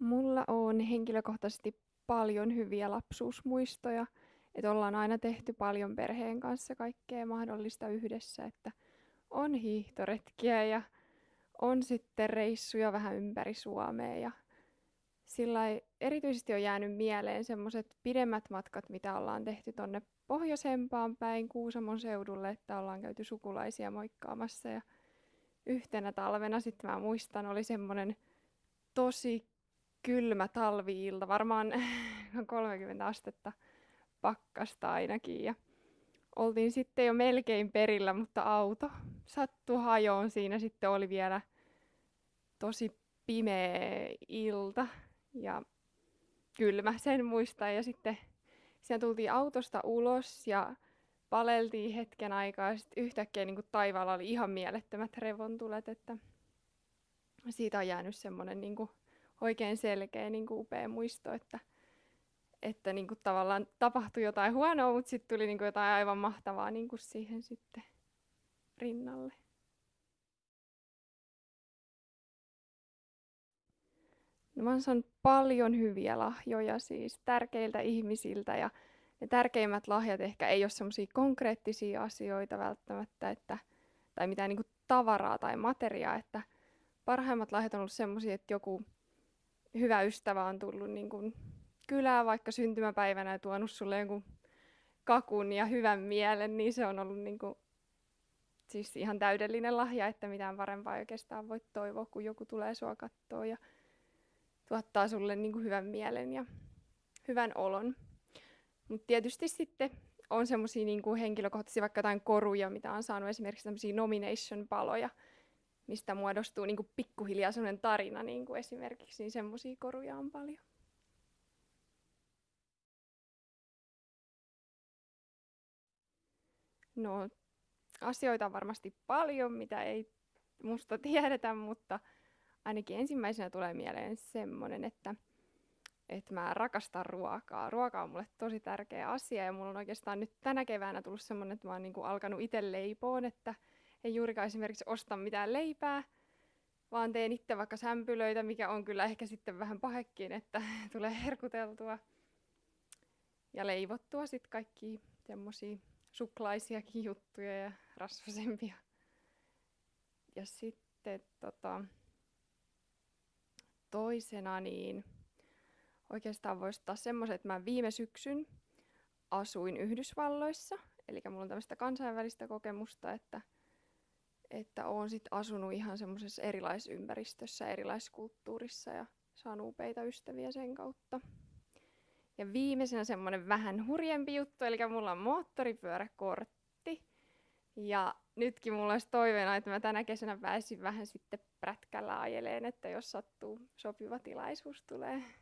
Mulla on henkilökohtaisesti paljon hyviä lapsuusmuistoja. Että ollaan aina tehty paljon perheen kanssa kaikkea mahdollista yhdessä, että on hiihtoretkiä ja on sitten reissuja vähän ympäri Suomea ja sillä erityisesti on jäänyt mieleen semmoiset pidemmät matkat, mitä ollaan tehty tonne pohjoisempaan päin Kuusamon seudulle, että ollaan käyty sukulaisia moikkaamassa ja yhtenä talvena sitten mä muistan oli semmoinen tosi kylmä talviilta, varmaan 30 astetta pakkasta ainakin. Ja oltiin sitten jo melkein perillä, mutta auto sattui hajoon. Siinä sitten oli vielä tosi pimeä ilta ja kylmä, sen muistan. Ja sitten siinä tultiin autosta ulos ja paleltiin hetken aikaa. Sitten yhtäkkiä niin taivaalla oli ihan mielettömät revontulet, että siitä on jäänyt semmoinen niin kuin oikein selkeä niin kuin upea muisto, että, että niin kuin tavallaan tapahtui jotain huonoa, mutta sitten tuli niin kuin jotain aivan mahtavaa niin kuin siihen sitten rinnalle. No mä oon paljon hyviä lahjoja siis tärkeiltä ihmisiltä ja ne tärkeimmät lahjat ehkä ei ole semmoisia konkreettisia asioita välttämättä, että, tai mitään niin kuin tavaraa tai materiaa, että parhaimmat lahjat on ollut semmoisia, että joku hyvä ystävä on tullut niin kuin kylään vaikka syntymäpäivänä ja tuonut sulle jonkun kakun ja hyvän mielen, niin se on ollut niin kuin, siis ihan täydellinen lahja, että mitään parempaa ei oikeastaan voi toivoa, kun joku tulee sua kattoo ja tuottaa sulle niin kuin hyvän mielen ja hyvän olon. Mutta tietysti sitten on semmoisia niin henkilökohtaisia vaikka jotain koruja, mitä on saanut esimerkiksi tämmöisiä nomination-paloja – mistä muodostuu niin kuin pikkuhiljaa sellainen tarina niin kuin esimerkiksi, niin semmoisia koruja on paljon. No, asioita on varmasti paljon, mitä ei musta tiedetä, mutta ainakin ensimmäisenä tulee mieleen semmoinen, että, että mä rakastan ruokaa. Ruoka on mulle tosi tärkeä asia ja mulla on oikeastaan nyt tänä keväänä tullut semmoinen, että mä oon niin kuin alkanut itse leipoon, että, en juurikaan esimerkiksi osta mitään leipää, vaan teen itse vaikka sämpylöitä, mikä on kyllä ehkä sitten vähän pahekin, että tulee herkuteltua ja leivottua sitten kaikki semmoisia suklaisiakin juttuja ja rasvasempia. Ja sitten tota, toisena niin oikeastaan voisi ottaa semmoisen, että mä viime syksyn asuin Yhdysvalloissa, eli mulla on tämmöistä kansainvälistä kokemusta, että – että olen sit asunut ihan semmoisessa erilaisympäristössä, kulttuurissa ja saanut upeita ystäviä sen kautta. Ja viimeisenä semmoinen vähän hurjempi juttu, eli mulla on moottoripyöräkortti. Ja nytkin mulla olisi toiveena, että mä tänä kesänä pääsin vähän sitten prätkällä ajeleen, että jos sattuu sopiva tilaisuus tulee.